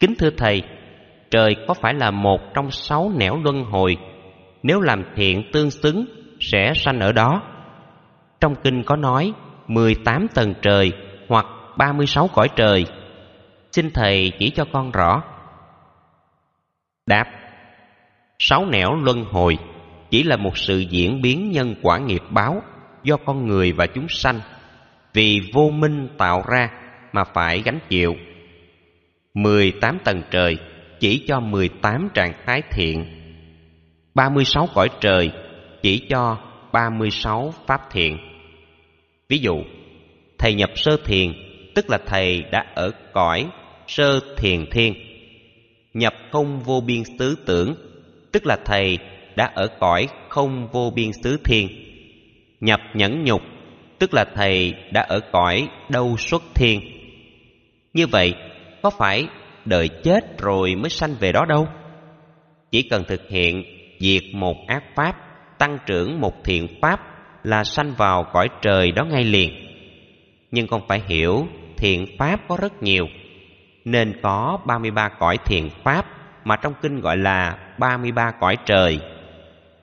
kính thưa thầy trời có phải là một trong sáu nẻo luân hồi nếu làm thiện tương xứng sẽ sanh ở đó trong kinh có nói mười tám tầng trời hoặc ba mươi sáu cõi trời xin thầy chỉ cho con rõ đáp sáu nẻo luân hồi chỉ là một sự diễn biến nhân quả nghiệp báo do con người và chúng sanh vì vô minh tạo ra mà phải gánh chịu 18 tầng trời chỉ cho 18 trạng thái thiện. 36 cõi trời chỉ cho 36 pháp thiện. Ví dụ, thầy nhập sơ thiền tức là thầy đã ở cõi sơ thiền thiên. Nhập không vô biên tứ tưởng tức là thầy đã ở cõi không vô biên xứ thiên nhập nhẫn nhục tức là thầy đã ở cõi đâu xuất thiên như vậy có phải đời chết rồi mới sanh về đó đâu chỉ cần thực hiện diệt một ác pháp tăng trưởng một thiện pháp là sanh vào cõi trời đó ngay liền nhưng con phải hiểu thiện pháp có rất nhiều nên có 33 cõi thiện pháp mà trong kinh gọi là 33 cõi trời.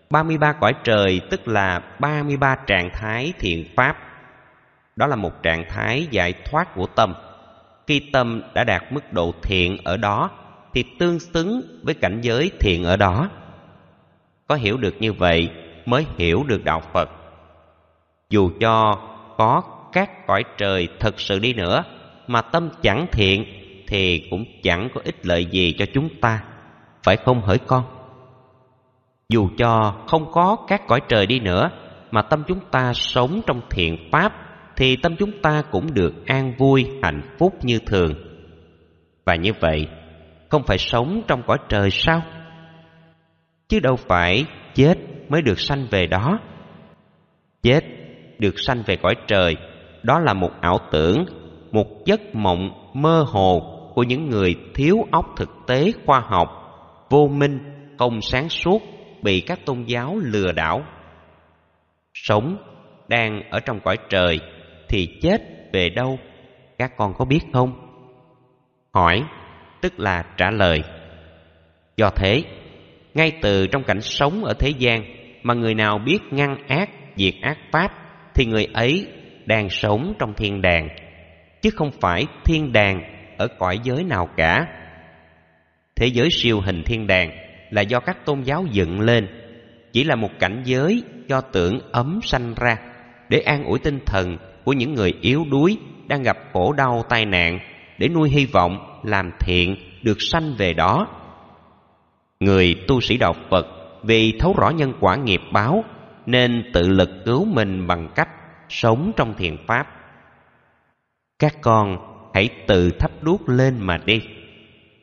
33 cõi trời tức là 33 trạng thái thiện pháp. Đó là một trạng thái giải thoát của tâm khi tâm đã đạt mức độ thiện ở đó thì tương xứng với cảnh giới thiện ở đó có hiểu được như vậy mới hiểu được đạo phật dù cho có các cõi trời thật sự đi nữa mà tâm chẳng thiện thì cũng chẳng có ích lợi gì cho chúng ta phải không hỡi con dù cho không có các cõi trời đi nữa mà tâm chúng ta sống trong thiện pháp thì tâm chúng ta cũng được an vui hạnh phúc như thường và như vậy không phải sống trong cõi trời sao chứ đâu phải chết mới được sanh về đó chết được sanh về cõi trời đó là một ảo tưởng một giấc mộng mơ hồ của những người thiếu óc thực tế khoa học vô minh không sáng suốt bị các tôn giáo lừa đảo sống đang ở trong cõi trời thì chết về đâu các con có biết không hỏi tức là trả lời do thế ngay từ trong cảnh sống ở thế gian mà người nào biết ngăn ác diệt ác pháp thì người ấy đang sống trong thiên đàng chứ không phải thiên đàng ở cõi giới nào cả thế giới siêu hình thiên đàng là do các tôn giáo dựng lên chỉ là một cảnh giới do tưởng ấm sanh ra để an ủi tinh thần của những người yếu đuối đang gặp khổ đau tai nạn để nuôi hy vọng làm thiện được sanh về đó người tu sĩ đạo phật vì thấu rõ nhân quả nghiệp báo nên tự lực cứu mình bằng cách sống trong thiền pháp các con hãy tự thắp đuốc lên mà đi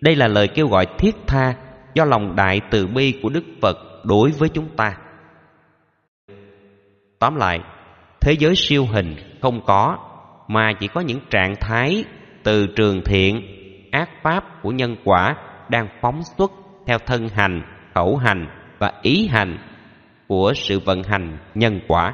đây là lời kêu gọi thiết tha do lòng đại từ bi của đức phật đối với chúng ta tóm lại thế giới siêu hình không có mà chỉ có những trạng thái từ trường thiện ác pháp của nhân quả đang phóng xuất theo thân hành khẩu hành và ý hành của sự vận hành nhân quả